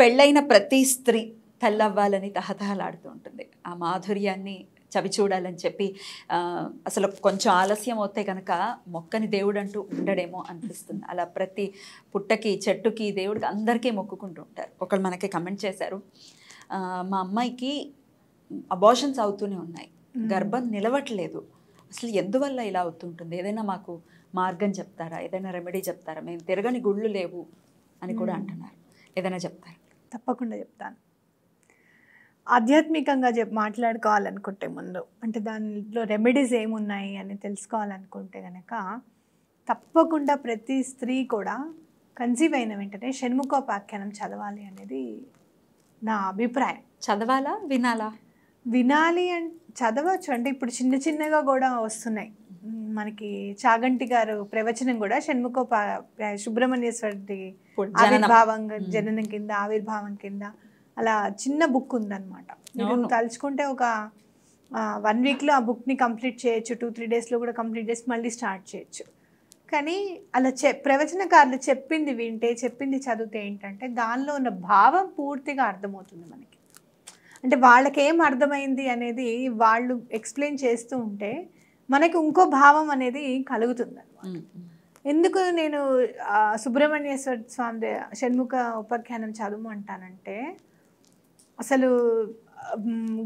పెళ్ళైన ప్రతి స్త్రీ తల్లవ్వాలని తహతహలాడుతూ ఉంటుంది ఆ మాధుర్యాన్ని చవి చూడాలని చెప్పి అసలు కొంచెం ఆలస్యం అవుతే కనుక మొక్కని దేవుడు అంటూ ఉండడేమో అనిపిస్తుంది అలా ప్రతి పుట్టకి చెట్టుకి దేవుడికి అందరికీ మొక్కుకుంటూ ఉంటారు ఒకళ్ళు మనకి కమెంట్ చేశారు మా అమ్మాయికి అబోషన్స్ అవుతూనే ఉన్నాయి గర్భం నిలవట్లేదు అసలు ఎందువల్ల ఇలా అవుతుంటుంది ఏదైనా మాకు మార్గం చెప్తారా ఏదైనా రెమెడీ చెప్తారా మేము తిరగని గుళ్ళు లేవు అని కూడా అంటున్నారు ఏదైనా చెప్తారా తప్పకుండా చెప్తాను ఆధ్యాత్మికంగా చెప్ మాట్లాడుకోవాలనుకుంటే ముందు అంటే దానిలో రెమెడీస్ ఏమున్నాయి అని తెలుసుకోవాలనుకుంటే కనుక తప్పకుండా ప్రతి స్త్రీ కూడా కన్సీవ్ అయిన వెంటనే షణ్ముఖోపాఖ్యానం చదవాలి అనేది నా అభిప్రాయం చదవాలా వినాలా వినాలి అండ్ చదవచ్చు అంటే ఇప్పుడు చిన్న చిన్నగా కూడా వస్తున్నాయి మనకి చాగంటి గారు ప్రవచనం కూడా షణ్ముఖో సుబ్రహ్మణ్యేశ్వరి ఆవిర్భావంగా జననం కింద ఆవిర్భావం కింద అలా చిన్న బుక్ ఉందన్నమాట తలుచుకుంటే ఒక వన్ వీక్ లో ఆ బుక్ ని కంప్లీట్ చేయొచ్చు టూ త్రీ డేస్ లో కూడా కంప్లీట్ చేసి మళ్ళీ స్టార్ట్ చేయొచ్చు కానీ అలా చె ప్రవచనకారులు చెప్పింది వింటే చెప్పింది చదివితే ఏంటంటే దానిలో ఉన్న భావం పూర్తిగా అర్థమవుతుంది మనకి అంటే వాళ్ళకేం అర్థమైంది అనేది వాళ్ళు ఎక్స్ప్లెయిన్ చేస్తూ ఉంటే మనకి ఇంకో భావం అనేది కలుగుతుంది ఎందుకు నేను సుబ్రహ్మణ్యేశ్వర స్వామి షణ్ముఖ ఉపాఖ్యానం చదువు అంటానంటే అసలు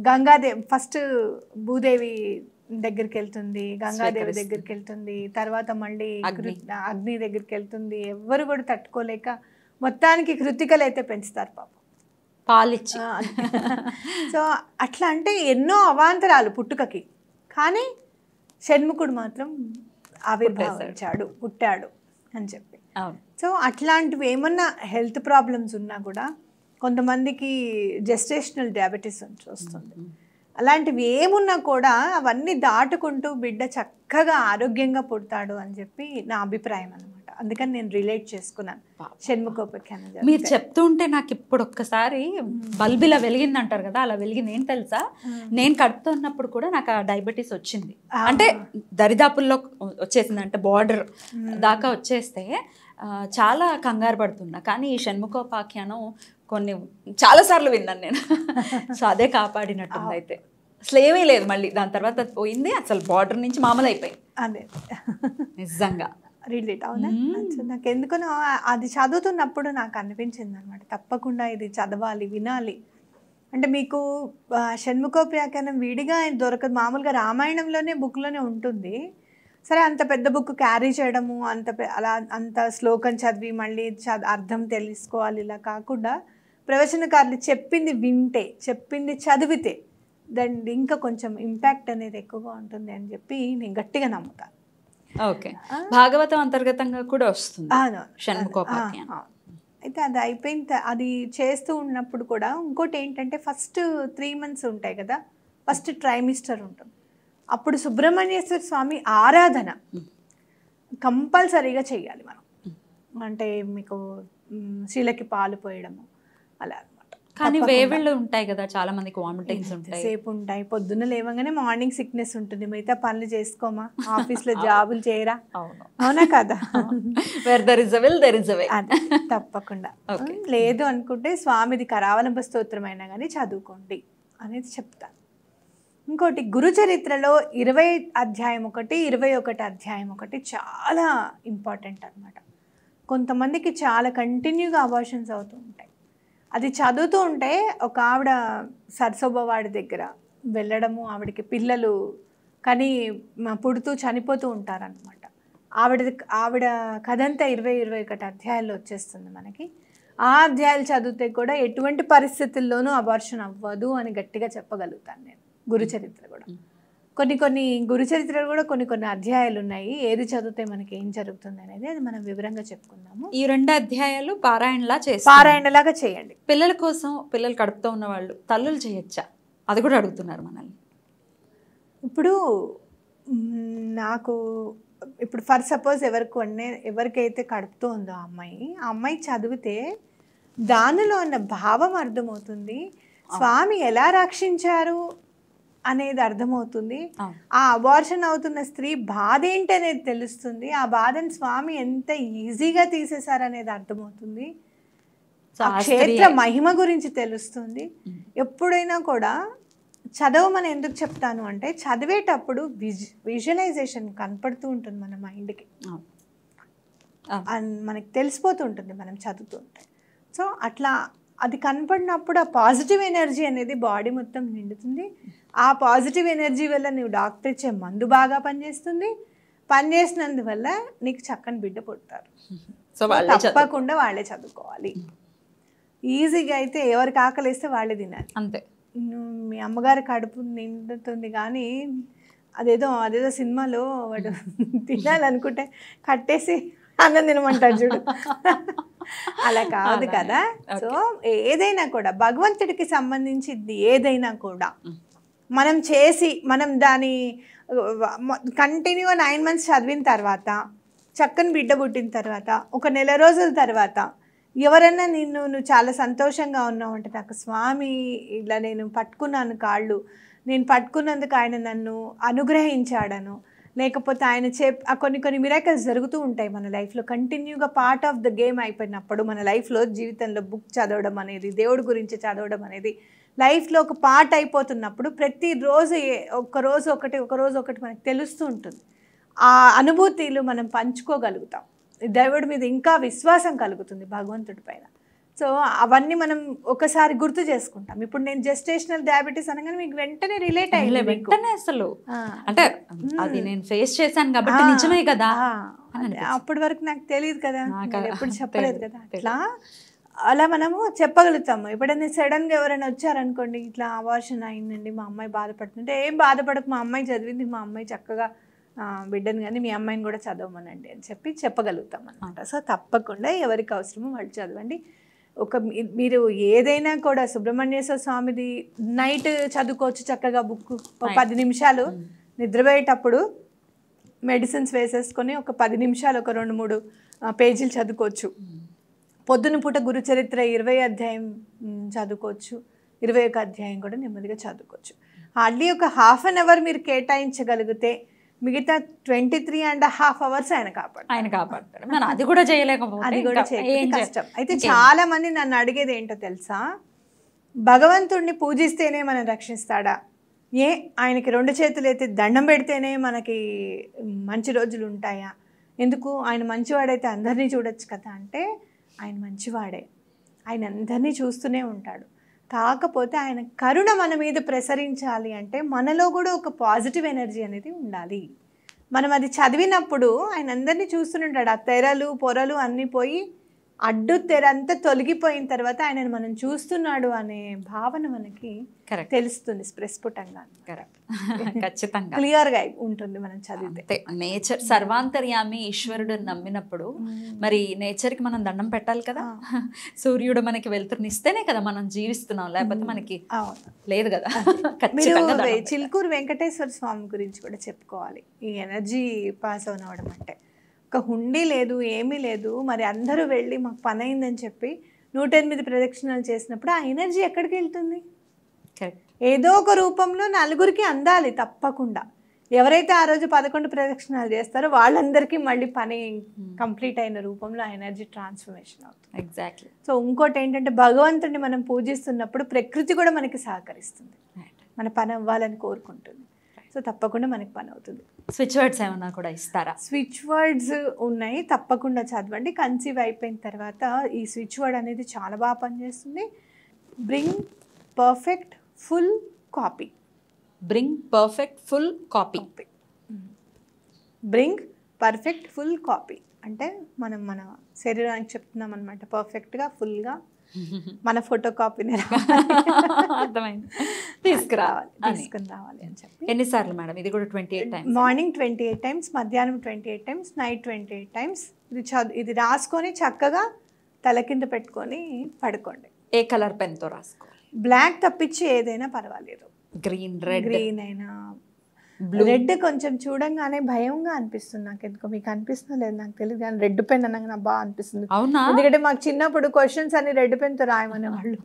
గంగాదేవి ఫస్ట్ భూదేవి దగ్గరికి వెళ్తుంది గంగాదేవి దగ్గరికి వెళ్తుంది తర్వాత మళ్ళీ అగ్ని దగ్గరికి వెళ్తుంది ఎవ్వరు కూడా తట్టుకోలేక మొత్తానికి కృతికలు అయితే పెంచుతారు పాపం పాలిచ్చి సో అట్లా అంటే ఎన్నో అవాంతరాలు పుట్టుకకి కానీ షణ్ముఖుడు మాత్రం ఆవిర్భావించాడు పుట్టాడు అని చెప్పి సో అట్లాంటివి ఏమన్నా హెల్త్ ప్రాబ్లమ్స్ ఉన్నా కూడా కొంతమందికి జెస్టేషనల్ డయాబెటీస్ వస్తుంది అలాంటివి ఏమున్నా కూడా అవన్నీ దాటుకుంటూ బిడ్డ చక్కగా ఆరోగ్యంగా పుడతాడు అని చెప్పి నా అభిప్రాయం అనమాట అందుకని నేను రిలేట్ చేసుకున్నాను షణ్ముఖోపాఖ్యానం మీరు చెప్తుంటే నాకు ఇప్పుడు ఒక్కసారి బల్బ్ ఇలా వెలిగింది అంటారు కదా అలా వెలిగింది ఏం తెలుసా నేను కడుపుతున్నప్పుడు కూడా నాకు ఆ డయాబెటీస్ వచ్చింది అంటే దరిదాపుల్లో వచ్చేసింది అంటే బార్డర్ దాకా వచ్చేస్తే చాలా కంగారు పడుతున్నా కానీ ఈ షణ్ముఖోపాఖ్యానం కొన్ని చాలాసార్లు విన్నాను నేను సో అదే కాపాడినట్టుంది అయితే అసలు ఏమీ లేదు మళ్ళీ దాని తర్వాత పోయింది అసలు బార్డర్ నుంచి మామూలు అయిపోయింది అదే నిజంగా రీడ్ ఇట్ అవునా నాకు ఎందుకో అది చదువుతున్నప్పుడు నాకు అనిపించింది అనమాట తప్పకుండా ఇది చదవాలి వినాలి అంటే మీకు షణ్ముఖోపాఖ్యానం విడిగా దొరకదు మామూలుగా రామాయణంలోనే బుక్లోనే ఉంటుంది సరే అంత పెద్ద బుక్ క్యారీ చేయడము అంత అలా అంత శ్లోకం చదివి మళ్ళీ అర్థం తెలుసుకోవాలి ఇలా కాకుండా ప్రవచనకారులు చెప్పింది వింటే చెప్పింది చదివితే దాని ఇంకా కొంచెం ఇంపాక్ట్ అనేది ఎక్కువగా ఉంటుంది అని చెప్పి నేను గట్టిగా నమ్ముతాను ఓకే భాగవతం అంతర్గతంగా కూడా వస్తుంది అయితే అది అయిపోయిన అది చేస్తూ ఉన్నప్పుడు కూడా ఇంకోటి ఏంటంటే ఫస్ట్ త్రీ మంత్స్ ఉంటాయి కదా ఫస్ట్ ట్రైమిస్టర్ ఉంటుంది అప్పుడు సుబ్రహ్మణ్యేశ్వర స్వామి ఆరాధన కంపల్సరీగా చేయాలి మనం అంటే మీకు శీలకి పాలు పోయడము అలా కానీ వేవిళ్ళు ఉంటాయి కదా చాలా మందికి వామిటింగ్స్ ఉంటాయి సేపు ఉంటాయి పొద్దున్న లేవగానే మార్నింగ్ సిక్నెస్ ఉంటుంది మిగతా పనులు చేసుకోమా ఆఫీస్ లో జాబులు చేయరా అవునా కదా where there is will there is తప్పకుండా లేదు అనుకుంటే స్వామిది కరావలంబ స్తోత్రం అయినా కానీ చదువుకోండి అనేది చెప్తాను ఇంకోటి గురు చరిత్రలో ఇరవై అధ్యాయం ఒకటి ఇరవై ఒకటి అధ్యాయం ఒకటి చాలా ఇంపార్టెంట్ అనమాట కొంతమందికి చాలా కంటిన్యూగా అబార్షన్స్ అవుతూ ఉంటాయి అది చదువుతూ ఉంటే ఒక ఆవిడ సరసోబవాడి దగ్గర వెళ్ళడము ఆవిడకి పిల్లలు కానీ పుడుతూ చనిపోతూ ఉంటారనమాట ఆవిడ ఆవిడ కథంతా ఇరవై ఇరవై ఒకటి అధ్యాయాల్లో వచ్చేస్తుంది మనకి ఆ అధ్యాయాలు చదివితే కూడా ఎటువంటి పరిస్థితుల్లోనూ అబార్షన్ అవ్వదు అని గట్టిగా చెప్పగలుగుతాను నేను గురుచరిత్ర కూడా కొన్ని కొన్ని గురుచరిత్రలు కూడా కొన్ని కొన్ని అధ్యాయాలు ఉన్నాయి ఏది చదివితే మనకి ఏం జరుగుతుంది అనేది అది మనం వివరంగా చెప్పుకుందాము ఈ రెండు అధ్యాయాలు పారాయణలా చేసి పారాయణలాగా చేయండి పిల్లల కోసం పిల్లలు కడుపుతో ఉన్న వాళ్ళు తల్లులు చేయొచ్చా అది కూడా అడుగుతున్నారు మనల్ని ఇప్పుడు నాకు ఇప్పుడు ఫర్ సపోజ్ ఎవరికి వండే ఎవరికైతే కడుపుతో ఉందో ఆ అమ్మాయి ఆ అమ్మాయి చదివితే దానిలో ఉన్న భావం అర్థమవుతుంది స్వామి ఎలా రక్షించారు అనేది అర్థమవుతుంది ఆ అబార్షన్ అవుతున్న స్త్రీ బాధ ఏంటి అనేది తెలుస్తుంది ఆ బాధను స్వామి ఎంత ఈజీగా తీసేశారనేది అర్థమవుతుంది క్షేత్ర మహిమ గురించి తెలుస్తుంది ఎప్పుడైనా కూడా చదవమని ఎందుకు చెప్తాను అంటే చదివేటప్పుడు విజ్ విజువలైజేషన్ కనపడుతూ ఉంటుంది మన మైండ్కి మనకి తెలిసిపోతూ ఉంటుంది మనం చదువుతూ ఉంటే సో అట్లా అది కనపడినప్పుడు ఆ పాజిటివ్ ఎనర్జీ అనేది బాడీ మొత్తం నిండుతుంది ఆ పాజిటివ్ ఎనర్జీ వల్ల నువ్వు డాక్టర్ ఇచ్చే మందు బాగా పనిచేస్తుంది పనిచేసినందువల్ల నీకు చక్కని బిడ్డ పుడతారు సో తప్పకుండా వాళ్ళే చదువుకోవాలి ఈజీగా అయితే ఎవరికి ఆకలిస్తే వాళ్ళే తినాలి అంతే మీ అమ్మగారి కడుపు నిండుతుంది కానీ అదేదో అదేదో సినిమాలో వాడు తినాలనుకుంటే కట్టేసి అన్నం తినమంటారు చూడు అలా కాదు కదా సో ఏదైనా కూడా భగవంతుడికి సంబంధించింది ఏదైనా కూడా మనం చేసి మనం దాని కంటిన్యూ నైన్ మంత్స్ చదివిన తర్వాత చక్కని బిడ్డ పుట్టిన తర్వాత ఒక నెల రోజుల తర్వాత ఎవరైనా నిన్ను నువ్వు చాలా సంతోషంగా ఉన్నావు అంటే నాకు స్వామి ఇలా నేను పట్టుకున్నాను కాళ్ళు నేను పట్టుకున్నందుకు ఆయన నన్ను అనుగ్రహించాడను లేకపోతే ఆయన చే కొన్ని కొన్ని మిరాకల్స్ జరుగుతూ ఉంటాయి మన లైఫ్లో కంటిన్యూగా పార్ట్ ఆఫ్ ద గేమ్ అయిపోయినప్పుడు మన లైఫ్లో జీవితంలో బుక్ చదవడం అనేది దేవుడి గురించి చదవడం అనేది లైఫ్లో ఒక పార్ట్ అయిపోతున్నప్పుడు ప్రతిరోజు ఒక రోజు ఒకటి ఒక రోజు ఒకటి మనకు తెలుస్తూ ఉంటుంది ఆ అనుభూతిలు మనం పంచుకోగలుగుతాం దేవుడి మీద ఇంకా విశ్వాసం కలుగుతుంది భగవంతుడి పైన సో అవన్నీ మనం ఒకసారి గుర్తు చేసుకుంటాం ఇప్పుడు నేను జెస్టేషనల్ డయాబెటీస్ అనగానే మీకు వెంటనే రిలేట్ అయ్యలే వెంటనే అసలు అంటే అది నేను ఫేస్ చేశాను కాబట్టి నిజమే కదా అప్పటి వరకు నాకు తెలియదు కదా ఎప్పుడు చెప్పలేదు కదా అట్లా అలా మనము చెప్పగలుగుతాము ఎప్పుడైనా సడన్ గా ఎవరైనా వచ్చారనుకోండి ఇట్లా అవార్షన్ అయిందండి మా అమ్మాయి బాధపడుతుంటే ఏం బాధపడకు మా అమ్మాయి చదివింది మా అమ్మాయి చక్కగా బిడ్డను కానీ మీ అమ్మాయిని కూడా చదవమనండి అని చెప్పి చెప్పగలుగుతాం అనమాట సో తప్పకుండా ఎవరికి అవసరమో వాళ్ళు చదవండి ఒక మీరు ఏదైనా కూడా సుబ్రహ్మణ్యేశ్వర స్వామిది నైట్ చదువుకోవచ్చు చక్కగా బుక్ పది నిమిషాలు hmm. నిద్రపోయేటప్పుడు మెడిసిన్స్ వేసేసుకొని ఒక పది నిమిషాలు ఒక రెండు మూడు పేజీలు చదువుకోవచ్చు hmm. పొద్దున పూట గురుచరిత్ర ఇరవై అధ్యాయం చదువుకోవచ్చు ఇరవై ఒక అధ్యాయం కూడా నెమ్మదిగా చదువుకోవచ్చు hmm. హార్డ్లీ ఒక హాఫ్ అన్ అవర్ మీరు కేటాయించగలిగితే మిగతా twenty three and half hours ఆయన కాపాడు ఆయన కాపాడతాడు అది కూడా చేయలేకపోతే అది కూడా కష్టం అయితే చాలా మంది నన్ను అడిగేది ఏంటో తెలుసా భగవంతుడిని పూజిస్తేనే మనం రక్షిస్తాడా ఏ ఆయనకి రెండు చేతులు అయితే దండం పెడితేనే మనకి మంచి రోజులు ఉంటాయా ఎందుకు ఆయన మంచివాడైతే అందరినీ చూడొచ్చు కదా అంటే ఆయన మంచివాడే ఆయన అందరినీ చూస్తూనే ఉంటాడు కాకపోతే ఆయన కరుణ మన మీద ప్రసరించాలి అంటే మనలో కూడా ఒక పాజిటివ్ ఎనర్జీ అనేది ఉండాలి మనం అది చదివినప్పుడు ఆయన అందరినీ చూస్తుంటాడు ఆ తెరలు పొరలు అన్నీ పోయి అడ్డు తెరంతా తొలగిపోయిన తర్వాత ఆయనను మనం చూస్తున్నాడు అనే భావన మనకి తెలుస్తుంది స్ప్రెస్ఫుటంగా ఖచ్చితంగా క్లియర్ గా ఉంటుంది మనం చదివితే నేచర్ సర్వాంతర్యామి ఈశ్వరుడు నమ్మినప్పుడు మరి నేచర్కి మనం దండం పెట్టాలి కదా సూర్యుడు మనకి వెళ్తున్నస్తేనే కదా మనం జీవిస్తున్నాం లేకపోతే మనకి లేదు కదా చిల్కూరు వెంకటేశ్వర స్వామి గురించి కూడా చెప్పుకోవాలి ఈ ఎనర్జీ పాస్ అవనవడం అంటే ఒక్క హుండీ లేదు ఏమీ లేదు మరి అందరూ వెళ్ళి మాకు పని అయిందని చెప్పి నూట ఎనిమిది ప్రదక్షిణాలు చేసినప్పుడు ఆ ఎనర్జీ ఎక్కడికి వెళ్తుంది ఏదో ఒక రూపంలో నలుగురికి అందాలి తప్పకుండా ఎవరైతే ఆ రోజు పదకొండు ప్రదక్షిణాలు చేస్తారో వాళ్ళందరికీ మళ్ళీ పని hmm. కంప్లీట్ అయిన రూపంలో ఆ ఎనర్జీ ట్రాన్స్ఫర్మేషన్ అవుతుంది ఎగ్జాక్ట్లీ సో ఇంకోటి ఏంటంటే భగవంతుడిని మనం పూజిస్తున్నప్పుడు ప్రకృతి కూడా మనకి సహకరిస్తుంది మన పని అవ్వాలని కోరుకుంటుంది సో తప్పకుండా మనకి పని అవుతుంది స్విచ్ వర్డ్స్ ఏమన్నా కూడా ఇస్తారా స్విచ్ వర్డ్స్ ఉన్నాయి తప్పకుండా చదవండి కన్సీవ్ అయిపోయిన తర్వాత ఈ స్విచ్ వర్డ్ అనేది చాలా బాగా పనిచేస్తుంది bring perfect full copy bring perfect full copy bring perfect full copy అంటే మనం మన శరీరానికి చెప్తున్నాం అనమాట పర్ఫెక్ట్గా ఫుల్గా మన ఫోటో కాపీని అర్థమైంది తీసుకురావాలి తీసుకుని రావాలి అని చెప్పి ఎన్నిసార్లు మేడం ఇది కూడా twenty eight times morning twenty eight times మధ్యాహ్నం twenty eight times night twenty eight times ఇది చదువు ఇది రాసుకొని చక్కగా తల కింద పెట్టుకొని పడుకోండి ఏ కలర్ పెన్తో రాసుకోవాలి బ్లాక్ తప్పించి ఏదైనా పర్వాలేదు గ్రీన్ రెడ్ గ్రీన్ అయినా రెడ్ కొంచెం చూడంగానే భయంగా అనిపిస్తుంది నాకు ఎందుకో మీకు అనిపిస్తుందో లేదు నాకు తెలియదు కానీ రెడ్ పెన్ అనగా బాగా అనిపిస్తుంది అవునా ఎందుకంటే మాకు చిన్నప్పుడు క్వశ్చన్స్ అన్ని రెడ్ పెన్ తో రాయమనే వాళ్ళు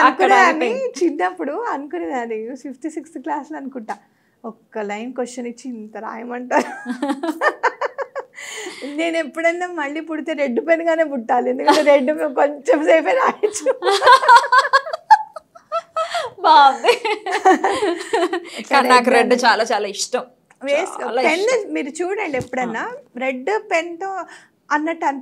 అనుకునేదాన్ని చిన్నప్పుడు అనుకునేదాన్ని ఫిఫ్త్ సిక్స్త్ క్లాస్ లో అనుకుంటా ఒక్క లైన్ క్వశ్చన్ ఇచ్చి ఇంత రాయమంటారు నేను ఎప్పుడైనా మళ్ళీ పుడితే రెడ్ పెన్ గానే పుట్టాలి ఎందుకంటే రెడ్ కొంచెం సేపే రాయచ్చు బాగుంది నాకు రెడ్ చాలా చాలా ఇష్టం పెన్ మీరు చూడండి ఎప్పుడన్నా రెడ్ పెన్తో అన్నట్టు